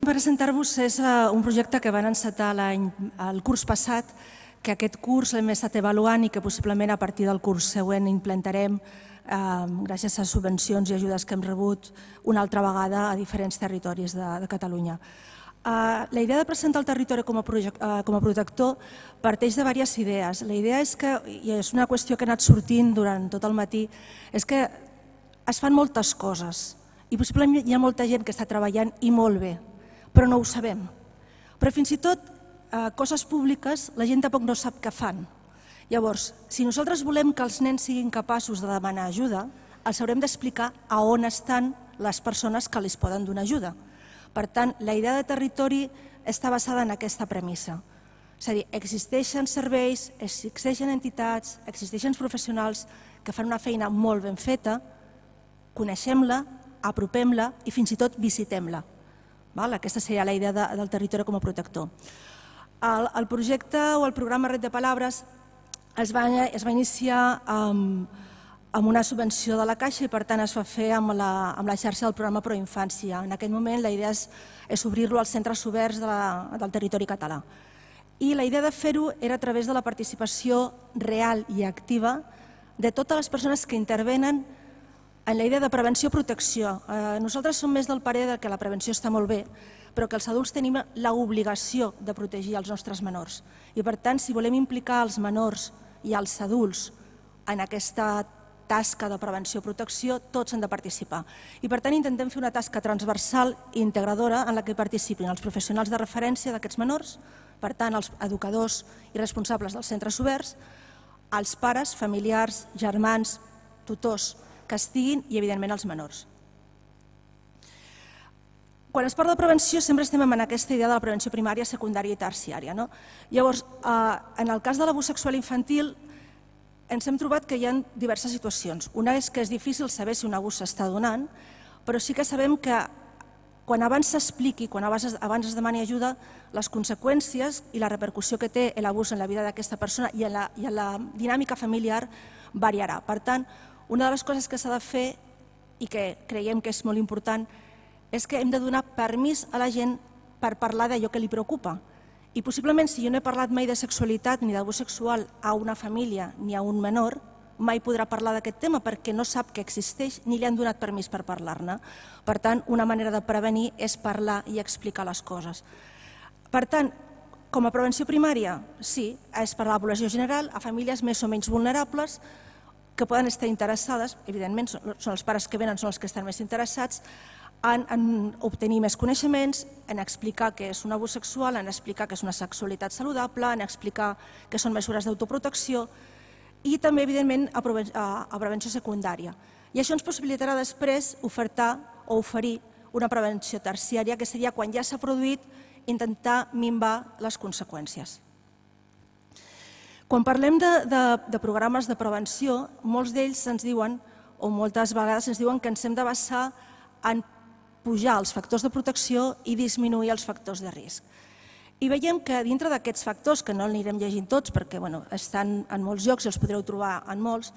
Presentar-vos és eh, un projecte que van encetar l'any el curs passat, que aquest curs l'hem estat avaluant i que possiblement a partir del curs següent implantarem, eh, gràcies a subvencions i ajudes que hem rebut, una altra vegada a diferents territoris de, de Catalunya. Eh, la idea de presentar el territori com a, eh, com a protector parteix de diverses idees. La idea és que, i és una qüestió que ha anat sortint durant tot el matí, és que es fan moltes coses i possiblement hi ha molta gent que està treballant i molt bé però no ho sabem. Però fins i tot eh, coses públiques la gent tampoc no sap què fan. Llavors, si nosaltres volem que els nens siguin capaços de demanar ajuda, els haurem d'explicar a on estan les persones que els poden donar ajuda. Per tant, la idea de territori està basada en aquesta premissa. És a dir, existeixen serveis, existeixen entitats, existeixen professionals que fan una feina molt ben feta, coneixem-la, apropem-la i fins i tot visitem-la. Val? Aquesta seria la idea de, del territori com a protector. El, el projecte o el programa Red de Palabres es va, es va iniciar amb, amb una subvenció de la Caixa i per tant es va fer amb la, amb la xarxa del programa Proinfància. En aquest moment la idea és, és obrir-lo als centres oberts de la, del territori català. I la idea de fer-ho era a través de la participació real i activa de totes les persones que intervenen en la idea de prevenció-protecció. Eh, nosaltres som més del parer que la prevenció està molt bé, però que els adults tenim l'obligació de protegir els nostres menors. I per tant, si volem implicar els menors i els adults en aquesta tasca de prevenció-protecció, tots han de participar. I per tant, intentem fer una tasca transversal i integradora en la que participin els professionals de referència d'aquests menors, per tant, els educadors i responsables dels centres oberts, els pares, familiars, germans, tutors, que estiguin i, evidentment, els menors. Quan es parla de prevenció sempre estem en aquesta idea de la prevenció primària, secundària i terciària. No? Llavors, eh, en el cas de l'abús sexual infantil, ens hem trobat que hi ha diverses situacions. Una és que és difícil saber si un abús s'està donant, però sí que sabem que quan abans s'expliqui, quan abans, abans es demani ajuda, les conseqüències i la repercussió que té l'abús en la vida d'aquesta persona i en, la, i en la dinàmica familiar variarà. Per tant, una de les coses que s'ha de fer i que creiem que és molt important és que hem de donar permís a la gent per parlar d'allò que li preocupa. I possiblement si jo no he parlat mai de sexualitat ni d'abús sexual a una família ni a un menor, mai podrà parlar d'aquest tema perquè no sap que existeix ni li han donat permís per parlar-ne. Per tant, una manera de prevenir és parlar i explicar les coses. Per tant, com a prevenció primària, sí, és parlar la població general, a famílies més o menys vulnerables, que poden estar interessades, evidentment són els pares que venen, són els que estan més interessats, en, en obtenir més coneixements, en explicar què és un abús sexual, en explicar què és una sexualitat saludable, en explicar què són mesures d'autoprotecció i també, evidentment, a, a prevenció secundària. I això ens possibilitarà després ofertar o oferir una prevenció terciària, que seria quan ja s'ha produït intentar minvar les conseqüències. Quan parlem de, de, de programes de prevenció, molts d'ells ens diuen, o moltes vegades ens diuen que ens hem de basar en pujar els factors de protecció i disminuir els factors de risc. I veiem que dintre d'aquests factors, que no anirem llegint tots perquè bueno, estan en molts llocs i els podreu trobar en molts,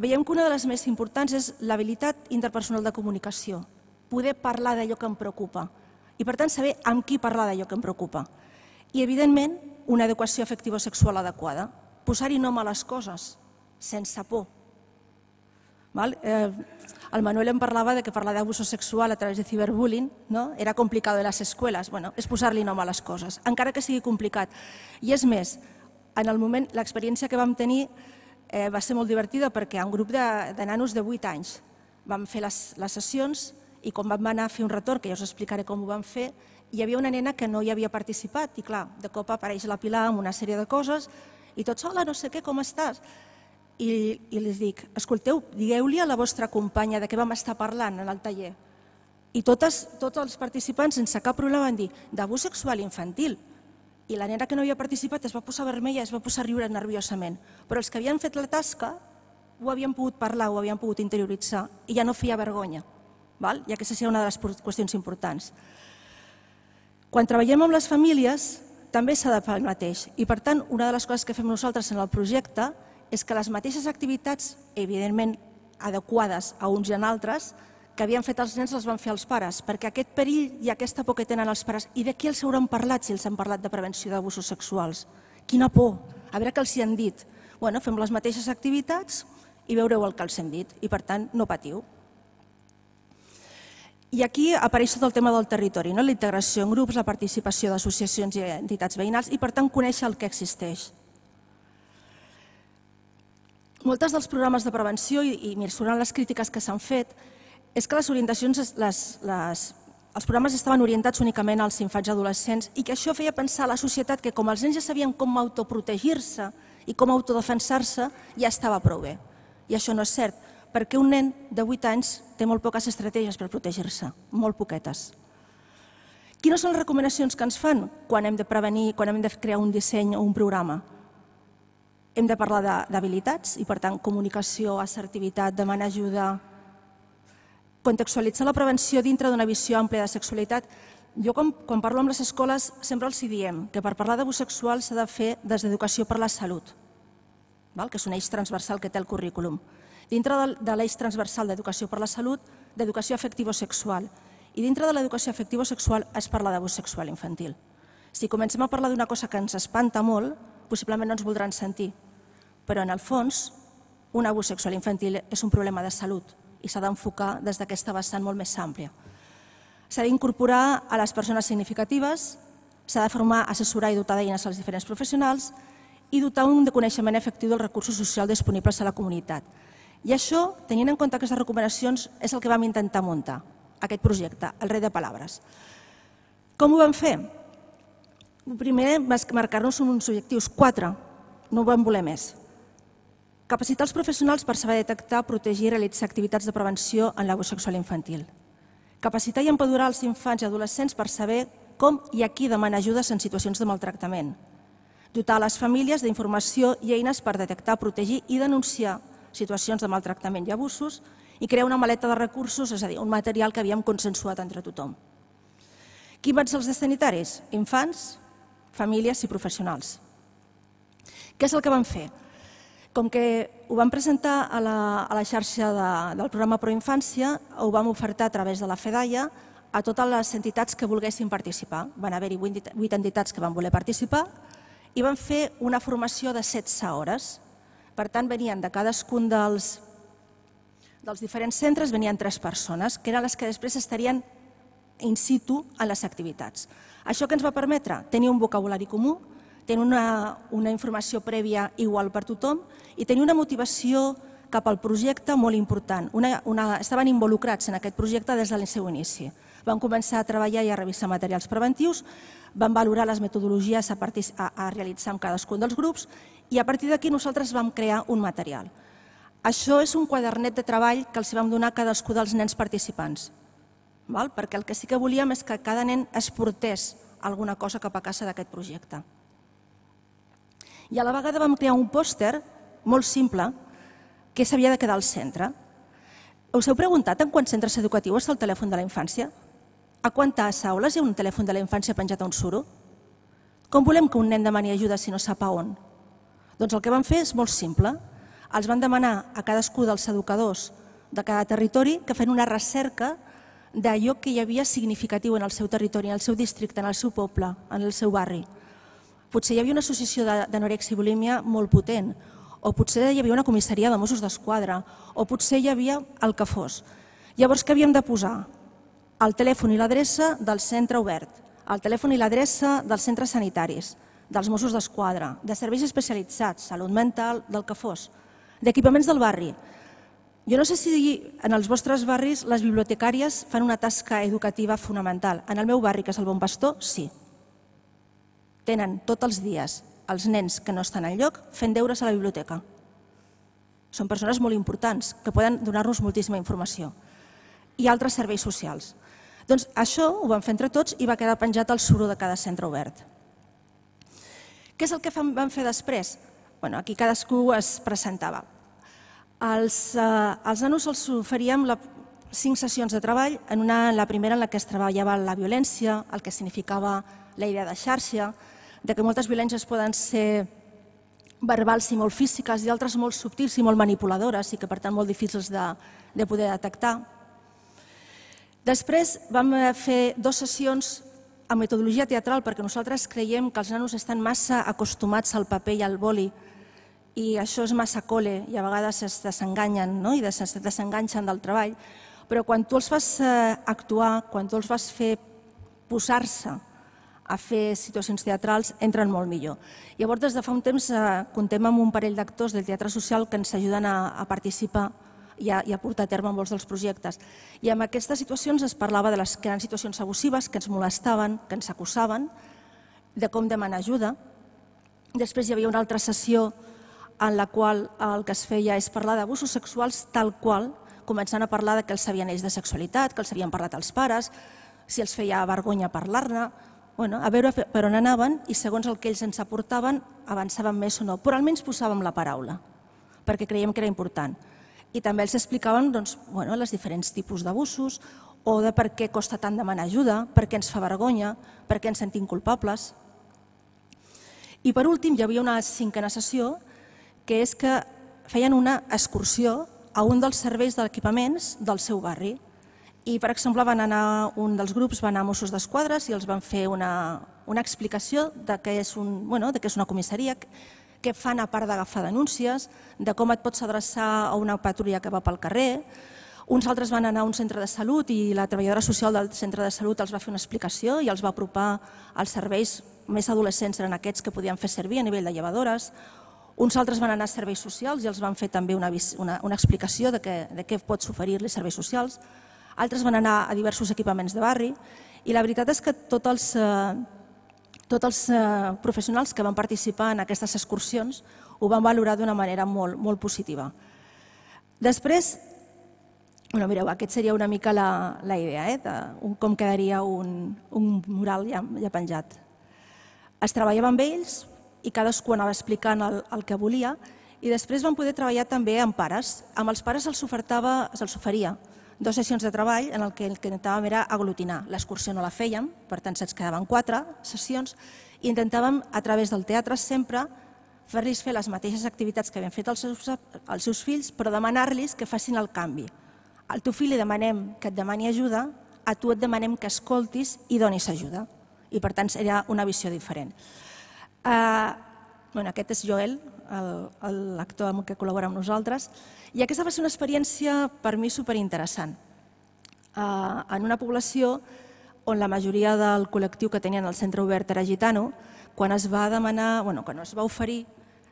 veiem que una de les més importants és l'habilitat interpersonal de comunicació, poder parlar d'allò que em preocupa i, per tant, saber amb qui parlar d'allò que em preocupa. I, evidentment, una adequació afectivo-sexual adequada posar-hi nom a les coses, sense por. Val? Eh, el Manuel em parlava de que parlar d'abuso sexual a través de ciberbullying no? era complicat de les escoles. Bueno, és posar-li nom a les coses, encara que sigui complicat. I és més, en el moment, l'experiència que vam tenir eh, va ser molt divertida perquè un grup de, de nanos de 8 anys vam fer les, les sessions i quan vam anar a fer un retorn, que ja us explicaré com ho vam fer, hi havia una nena que no hi havia participat i clar, de cop apareix la Pilar amb una sèrie de coses i tot hola, no sé què, com estàs? I, i les dic, escolteu, digueu-li a la vostra companya de què vam estar parlant en el taller. I totes, tots els participants, sense cap problema, van dir d'abús sexual infantil. I la nena que no havia participat es va posar vermella, es va posar a riure nerviosament. Però els que havien fet la tasca ho havien pogut parlar, ho havien pogut interioritzar i ja no feia vergonya. Val? I aquesta seria una de les qüestions importants. Quan treballem amb les famílies, també s'ha de fer el mateix. I per tant, una de les coses que fem nosaltres en el projecte és que les mateixes activitats, evidentment adequades a uns i a altres, que havien fet els nens les van fer els pares, perquè aquest perill i aquesta por que tenen els pares, i de què els hauran parlat si els han parlat de prevenció d'abusos sexuals? Quina por? A veure què els hi han dit. Bueno, fem les mateixes activitats i veureu el que els han dit, i per tant no patiu. I aquí apareix tot el tema del territori, no? la integració en grups, la participació d'associacions i entitats veïnals i, per tant, conèixer el que existeix. Moltes dels programes de prevenció, i, i mirant les crítiques que s'han fet, és que les orientacions, les, les, els programes estaven orientats únicament als infants i adolescents i que això feia pensar a la societat que com els nens ja sabien com autoprotegir-se i com autodefensar-se, ja estava prou bé. I això no és cert perquè un nen de 8 anys té molt poques estratègies per protegir-se, molt poquetes. Quines són les recomanacions que ens fan quan hem de prevenir, quan hem de crear un disseny o un programa? Hem de parlar d'habilitats i, per tant, comunicació, assertivitat, demanar ajuda, contextualitzar la prevenció dintre d'una visió àmplia de sexualitat. Jo, quan, quan parlo amb les escoles, sempre els diem que per parlar d'abús sexual s'ha de fer des d'educació per la salut, val? que és un eix transversal que té el currículum dintre de l'eix transversal d'educació per la salut, d'educació afectivo-sexual. I dintre de l'educació afectivo-sexual es parla d'abús sexual infantil. Si comencem a parlar d'una cosa que ens espanta molt, possiblement no ens voldran sentir. Però, en el fons, un abús sexual infantil és un problema de salut i s'ha d'enfocar des d'aquesta vessant molt més àmplia. S'ha d'incorporar a les persones significatives, s'ha de formar, assessorar i dotar d'eines als diferents professionals i dotar un de coneixement efectiu del recursos social disponibles a la comunitat i això, tenint en compte aquestes recomanacions, és el que vam intentar muntar, aquest projecte, el rei de paraules. Com ho vam fer? Primer, marcar-nos uns objectius, quatre, no ho vam voler més. Capacitar els professionals per saber detectar, protegir i realitzar activitats de prevenció en l'abús sexual infantil. Capacitar i empadurar els infants i adolescents per saber com i a qui demanar ajudes en situacions de maltractament. Dotar les famílies d'informació i eines per detectar, protegir i denunciar situacions de maltractament i abusos, i crear una maleta de recursos, és a dir, un material que havíem consensuat entre tothom. Qui van ser els destinataris? Infants, famílies i professionals. Què és el que van fer? Com que ho vam presentar a la, a la xarxa de, del programa Proinfància, ho vam ofertar a través de la FEDAIA a totes les entitats que volguessin participar. Van haver-hi vuit entitats que van voler participar i van fer una formació de 16 hores per tant, venien de cadascun dels, dels diferents centres venien tres persones, que eren les que després estarien in situ a les activitats. Això que ens va permetre? Tenir un vocabulari comú, tenir una, una informació prèvia igual per tothom i tenir una motivació cap al projecte molt important. Una, una, estaven involucrats en aquest projecte des del seu inici. Van començar a treballar i a revisar materials preventius, van valorar les metodologies a, partir, a, a realitzar amb cadascun dels grups i a partir d'aquí nosaltres vam crear un material. Això és un quadernet de treball que els vam donar a cadascú dels nens participants, val? perquè el que sí que volíem és que cada nen es portés alguna cosa cap a casa d'aquest projecte. I a la vegada vam crear un pòster molt simple que s'havia de quedar al centre. Us heu preguntat en quants centres educatius està el telèfon de la infància? A quantes aules hi ha un telèfon de la infància penjat a un suro? Com volem que un nen demani ajuda si no sap a on? Doncs el que van fer és molt simple. Els van demanar a cadascú dels educadors de cada territori que fent una recerca d'allò que hi havia significatiu en el seu territori, en el seu districte, en el seu poble, en el seu barri. Potser hi havia una associació d'anorexia i bulímia molt potent, o potser hi havia una comissaria de Mossos d'Esquadra, o potser hi havia el que fos. Llavors, què havíem de posar? El telèfon i l'adreça del centre obert, el telèfon i l'adreça dels centres sanitaris, dels Mossos d'Esquadra, de serveis especialitzats, salut mental, del que fos, d'equipaments del barri. Jo no sé si en els vostres barris les bibliotecàries fan una tasca educativa fonamental. En el meu barri, que és el Bon Pastor, sí. Tenen tots els dies els nens que no estan al lloc fent deures a la biblioteca. Són persones molt importants que poden donar-nos moltíssima informació. I altres serveis socials. Doncs això ho vam fer entre tots i va quedar penjat al suro de cada centre obert. Què és el que van fer després? Bueno, aquí cadascú es presentava. Els, eh, als nanos els oferíem la, cinc sessions de treball, en una, la primera en la que es treballava la violència, el que significava la idea de xarxa, de que moltes violències poden ser verbals i molt físiques i altres molt subtils i molt manipuladores i que per tant molt difícils de, de poder detectar. Després vam eh, fer dues sessions a metodologia teatral perquè nosaltres creiem que els nanos estan massa acostumats al paper i al boli i això és massa cole i a vegades es desenganyen no? i es desenganxen del treball, però quan tu els fas eh, actuar, quan tu els vas fer posar-se a fer situacions teatrals, entren molt millor. Llavors, des de fa un temps, eh, comptem amb un parell d'actors del Teatre Social que ens ajuden a, a participar i a, i ha a terme molts dels projectes. I en aquestes situacions es parlava de les que eren situacions abusives, que ens molestaven, que ens acusaven, de com demanar ajuda. Després hi havia una altra sessió en la qual el que es feia és parlar d'abusos sexuals tal qual, començant a parlar de que els sabien ells de sexualitat, que els havien parlat els pares, si els feia vergonya parlar-ne, bueno, a veure per on anaven i segons el que ells ens aportaven avançàvem més o no, però almenys posàvem la paraula, perquè creiem que era important i també els explicaven doncs, bueno, les diferents tipus d'abusos o de per què costa tant demanar ajuda, per què ens fa vergonya, per què ens sentim culpables. I per últim hi havia una cinquena sessió que és que feien una excursió a un dels serveis d'equipaments del seu barri. I, per exemple, van anar, un dels grups va anar a Mossos d'Esquadres i els van fer una, una explicació de què és, un, bueno, de què és una comissaria, què fan a part d'agafar denúncies, de com et pots adreçar a una patrulla que va pel carrer. Uns altres van anar a un centre de salut i la treballadora social del centre de salut els va fer una explicació i els va apropar als serveis més adolescents eren aquests que podien fer servir a nivell de llevadores. Uns altres van anar a serveis socials i els van fer també una, una, una explicació de, que, de què pots oferir les serveis socials. Altres van anar a diversos equipaments de barri i la veritat és que tots els, eh, tots els eh, professionals que van participar en aquestes excursions ho van valorar d'una manera molt, molt positiva. Després, bueno, mireu, aquest seria una mica la, la idea, eh, de com quedaria un, un mural ja, ja penjat. Es treballava amb ells i cadascú anava explicant el, el que volia i després van poder treballar també amb pares. Amb els pares se'ls ofertava, se'ls oferia, dues sessions de treball en el que intentàvem era aglutinar. L'excursió no la fèiem, per tant se'ns quedaven quatre sessions, i intentàvem, a través del teatre sempre, fer-los fer les mateixes activitats que havien fet els seus, els seus fills, però demanar-los que facin el canvi. Al teu fill li demanem que et demani ajuda, a tu et demanem que escoltis i donis ajuda. I per tant, era una visió diferent. Uh, bueno, aquest és Joel, l'actor amb què col·labora amb nosaltres. I aquesta va ser una experiència per mi superinteressant. Uh, en una població on la majoria del col·lectiu que tenien el centre obert era gitano, quan es va demanar, bueno, quan es va oferir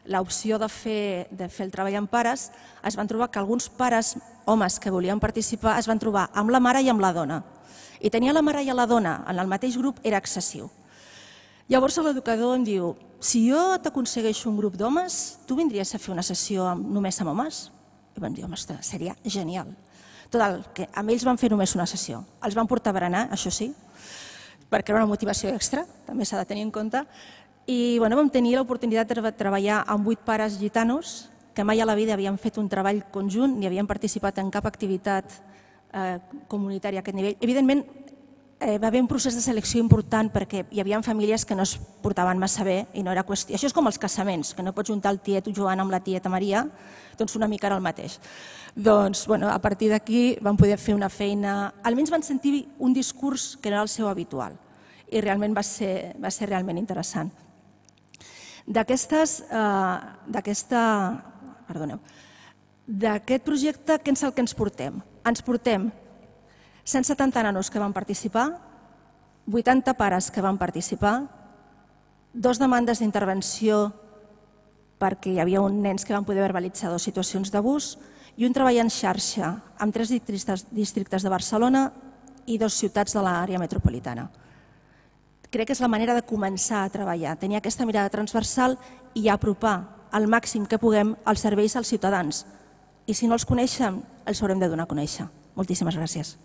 l'opció de, fer, de fer el treball amb pares, es van trobar que alguns pares, homes que volien participar, es van trobar amb la mare i amb la dona. I tenir la mare i la dona en el mateix grup era excessiu. Llavors l'educador em diu, si jo t'aconsegueixo un grup d'homes, tu vindries a fer una sessió només amb homes? I vam dir, home, seria genial. Total, que amb ells van fer només una sessió. Els van portar a berenar, això sí, perquè era una motivació extra, també s'ha de tenir en compte, i bueno, vam tenir l'oportunitat de treballar amb vuit pares gitanos que mai a la vida havien fet un treball conjunt ni havien participat en cap activitat eh, comunitària a aquest nivell. Evidentment, eh, va haver un procés de selecció important perquè hi havia famílies que no es portaven massa bé i no era qüestió... Això és com els casaments, que no pots juntar el tiet Joan amb la tieta Maria, doncs una mica era el mateix. Doncs, bueno, a partir d'aquí van poder fer una feina... Almenys van sentir un discurs que no era el seu habitual i realment va ser, va ser realment interessant. D'aquestes... Eh, d'aquesta... Perdoneu. D'aquest projecte, què és el que ens portem? Ens portem 170 nanos que van participar, 80 pares que van participar, dos demandes d'intervenció perquè hi havia un nens que van poder verbalitzar dues situacions d'abús i un treball en xarxa amb tres districtes de Barcelona i dos ciutats de l'àrea metropolitana. Crec que és la manera de començar a treballar, tenir aquesta mirada transversal i apropar al màxim que puguem els serveis als ciutadans. I si no els coneixem, els haurem de donar a conèixer. Moltíssimes gràcies.